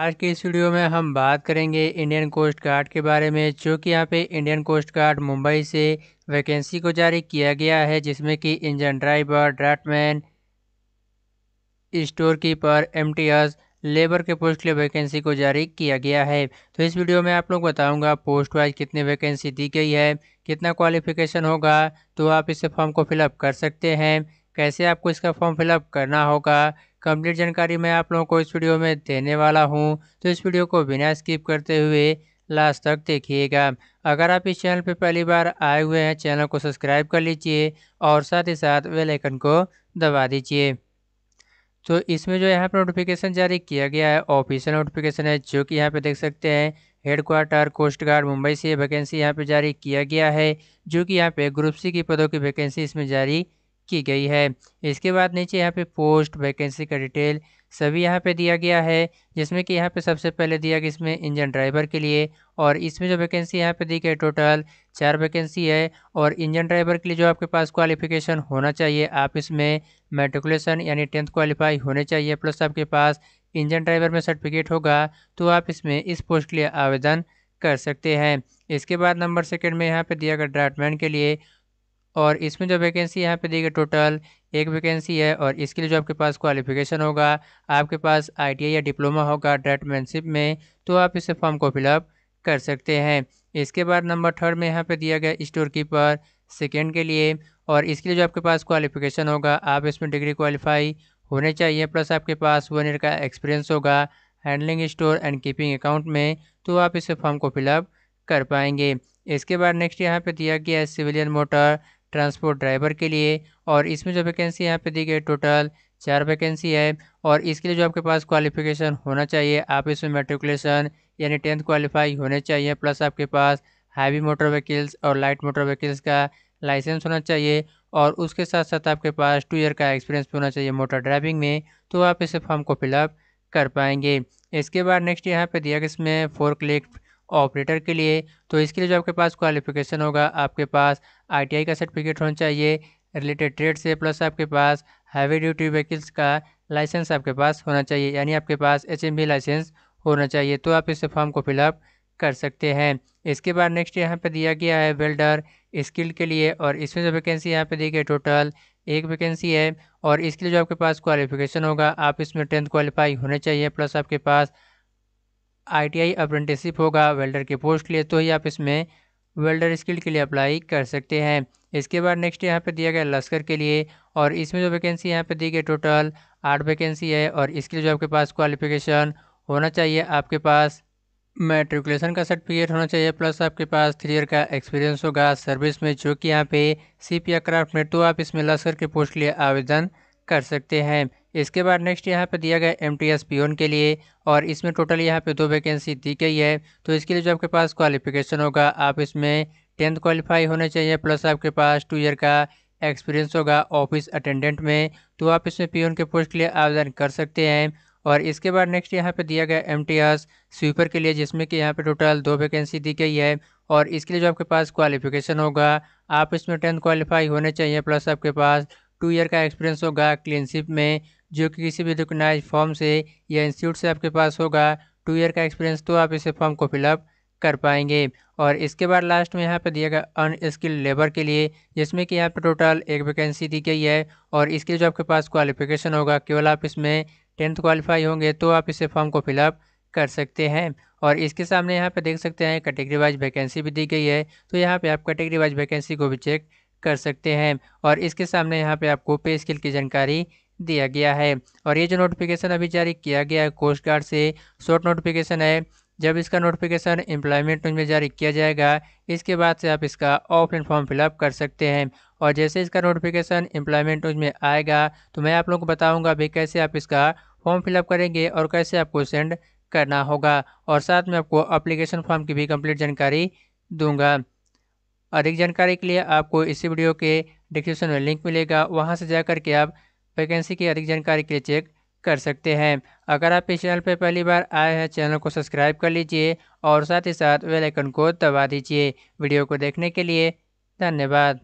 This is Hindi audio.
आज के इस वीडियो में हम बात करेंगे इंडियन कोस्ट गार्ड के बारे में जो कि यहाँ पे इंडियन कोस्ट गार्ड मुंबई से वैकेंसी को जारी किया गया है जिसमें कि engine driver draftsman store keeper एम लेबर के पोस्ट के लिए वैकेंसी को जारी किया गया है तो इस वीडियो में आप लोग बताऊंगा पोस्ट वाइज कितनी वैकेंसी दी गई है कितना क्वालिफिकेशन होगा तो आप इस फॉर्म को फिलअप कर सकते हैं कैसे आपको इसका फॉर्म फिलअप करना होगा कंप्लीट जानकारी मैं आप लोगों को इस वीडियो में देने वाला हूँ तो इस वीडियो को बिना स्किप करते हुए लास्ट तक देखिएगा अगर आप इस चैनल पर पहली बार आए हुए हैं चैनल को सब्सक्राइब कर लीजिए और साथ ही साथ वेल को दबा दीजिए तो इसमें जो यहाँ पर नोटिफिकेशन जारी किया गया है ऑफिशियल नोटिफिकेशन है जो कि यहाँ पर देख सकते हैं हेडक्वार्टर कोस्ट गार्ड मुंबई से वैकेंसी यहाँ पे जारी किया गया है जो कि यहाँ पे ग्रुप सी की पदों की वैकेंसी इसमें जारी की गई है इसके बाद नीचे यहाँ पे पोस्ट वैकेंसी का डिटेल सभी यहाँ पे दिया गया है जिसमें कि यहाँ पे सबसे पहले दिया गया इसमें इंजन ड्राइवर के लिए और इसमें जो वैकेंसी यहाँ पे दी गई टोटल चार वैकेंसी है और इंजन ड्राइवर के लिए जो आपके पास क्वालिफिकेशन होना चाहिए आप इसमें मेट्रिकुलेशन यानी टेंथ क्वालिफाई होने चाहिए प्लस आपके पास इंजन ड्राइवर में सर्टिफिकेट होगा तो आप इसमें इस पोस्ट के लिए आवेदन कर सकते हैं इसके बाद नंबर सेकेंड में यहाँ पे दिया गया ड्राफ्टमैन के लिए और इसमें जो वैकेंसी यहाँ पे दी गई टोटल एक वैकेंसी है और इसके लिए जो आपके पास क्वालिफिकेशन होगा आपके पास आईटीआई या डिप्लोमा होगा ड्रेटमैनशिप में तो आप इसे फॉर्म को फिलअप कर सकते हैं इसके बाद नंबर थर्ड में यहाँ पे दिया गया स्टोर कीपर सेकेंड के लिए और इसके लिए जो आपके पास क्वालिफिकेशन होगा आप इसमें डिग्री क्वालिफाई होने चाहिए प्लस आपके पास वन ईयर का एक्सपीरियंस होगा handling store and keeping account में तो आप इस फॉर्म को फिलअप कर पाएंगे इसके बाद नेक्स्ट यहाँ पे दिया गया है सिविलियन मोटर ट्रांसपोर्ट ड्राइवर के लिए और इसमें जो वैकेंसी यहाँ पे दी गई टोटल चार वैकेंसी है और इसके लिए जो आपके पास क्वालिफिकेशन होना चाहिए आप इसमें मेट्रिकुलेशन यानी टेंथ क्वालिफाई होने चाहिए प्लस आपके पास हैवी मोटर व्हीकल्स और लाइट मोटर व्हीकल्स का लाइसेंस होना चाहिए और उसके साथ साथ आपके पास टू ईयर का एक्सपीरियंस होना चाहिए मोटर ड्राइविंग में तो आप इसे फॉर्म को फिलअप कर पाएंगे इसके बाद नेक्स्ट यहाँ पे दिया कि इसमें फोर क्लिक ऑपरेटर के लिए तो इसके लिए जो आपके पास क्वालिफिकेशन होगा आपके पास आईटीआई का सर्टिफिकेट होना चाहिए रिलेटेड ट्रेड से प्लस आपके पास हैवी ड्यूटी व्हीकल्स का लाइसेंस आपके पास होना चाहिए यानी आपके पास एच लाइसेंस होना चाहिए तो आप इस फॉर्म को फिलअप कर सकते हैं इसके बाद नेक्स्ट यहाँ पर दिया गया है वेल्डर स्किल के लिए और इसमें जो वैकेंसी यहाँ पर दी गई टोटल एक वैकेंसी है और इसके लिए जो आपके पास क्वालिफिकेशन होगा आप इसमें टेंथ क्वालिफाई होने चाहिए प्लस आपके पास आईटीआई अप्रेंटिसशिप होगा वेल्डर के पोस्ट के लिए तो ही आप इसमें वेल्डर स्किल के लिए अप्लाई कर सकते हैं इसके बाद नेक्स्ट यहाँ पे दिया गया लश्कर के लिए और इसमें जो वैकेंसी यहाँ पे दी गई टोटल आठ वैकेंसी है और इसके लिए जो आपके पास क्वालिफिकेशन होना चाहिए आपके पास मेट्रिकुलेशन का सर्टिफिकेट होना चाहिए प्लस आपके पास थ्री ईयर का एक्सपीरियंस होगा सर्विस में जो कि यहाँ पे सी या क्राफ्ट में तो आप इसमें लश्कर के पोस्ट के लिए आवेदन कर सकते हैं इसके बाद नेक्स्ट यहाँ पे दिया गया एम टी एस के लिए और इसमें टोटल यहाँ पे दो वैकेंसी दी गई है तो इसके लिए जो आपके पास क्वालिफिकेशन होगा आप इसमें टेंथ क्वालिफाई होने चाहिए प्लस आपके पास टू ईयर का एक्सपीरियंस होगा ऑफिस अटेंडेंट में तो आप इसमें पी के पोस्ट के लिए आवेदन कर सकते हैं और इसके बाद नेक्स्ट यहाँ पे दिया गया एम टी एस स्वीपर के लिए जिसमें कि यहाँ पे टोटल दो वैकेंसी दी गई है और इसके लिए जो आपके पास क्वालिफिकेशन होगा आप इसमें टेंथ क्वालिफाई होने चाहिए प्लस आपके पास टू ईयर का एक्सपीरियंस होगा क्लीनशिप में जो कि किसी भी रिकोगनाइज फॉर्म से या इंस्टीट्यूट से आपके पास होगा टू ईयर का एक्सपीरियंस तो आप इसे फॉर्म को फिलअप कर पाएंगे और इसके बाद लास्ट में यहाँ पर दिया गया अनस्किल्ड लेबर के लिए जिसमें कि यहाँ पर टोटल एक वैकेंसी दी गई है और इसके लिए जो आपके पास क्वालिफिकेशन होगा केवल आप इसमें टेंथ क्वालिफाई होंगे तो आप इसे फॉर्म को फिलअप कर सकते हैं और इसके सामने यहाँ पर देख सकते हैं कैटेगरी वाइज वैकेंसी भी दी गई है तो यहाँ पर आप कैटेगरी वाइज वैकेंसी को भी चेक कर सकते हैं और इसके सामने यहाँ पर आपको पे स्किल की जानकारी दिया गया है और ये जो नोटिफिकेशन अभी जारी किया गया है कोस्ट गार्ड से शॉर्ट नोटिफिकेशन है जब इसका नोटिफिकेशन एम्प्लॉयमेंट में जारी किया जाएगा इसके बाद से आप इसका ऑफलाइन फॉर्म फिलअप कर सकते हैं और जैसे इसका नोटिफिकेशन एम्प्लॉयमेंट में आएगा तो मैं आप लोगों को बताऊंगा भी कैसे आप इसका फॉर्म फिलअप करेंगे और कैसे आपको सेंड करना होगा और साथ में आपको अप्लीकेशन फॉर्म की भी कम्प्लीट जानकारी दूंगा अधिक जानकारी के लिए आपको इसी वीडियो के डिस्क्रिप्शन में लिंक मिलेगा वहाँ से जा के आप वैकेंसी की अधिक जानकारी के लिए चेक कर सकते हैं अगर आप इस चैनल पर पहली बार आए हैं चैनल को सब्सक्राइब कर लीजिए और साथ ही साथ वेलाइकन को दबा दीजिए वीडियो को देखने के लिए धन्यवाद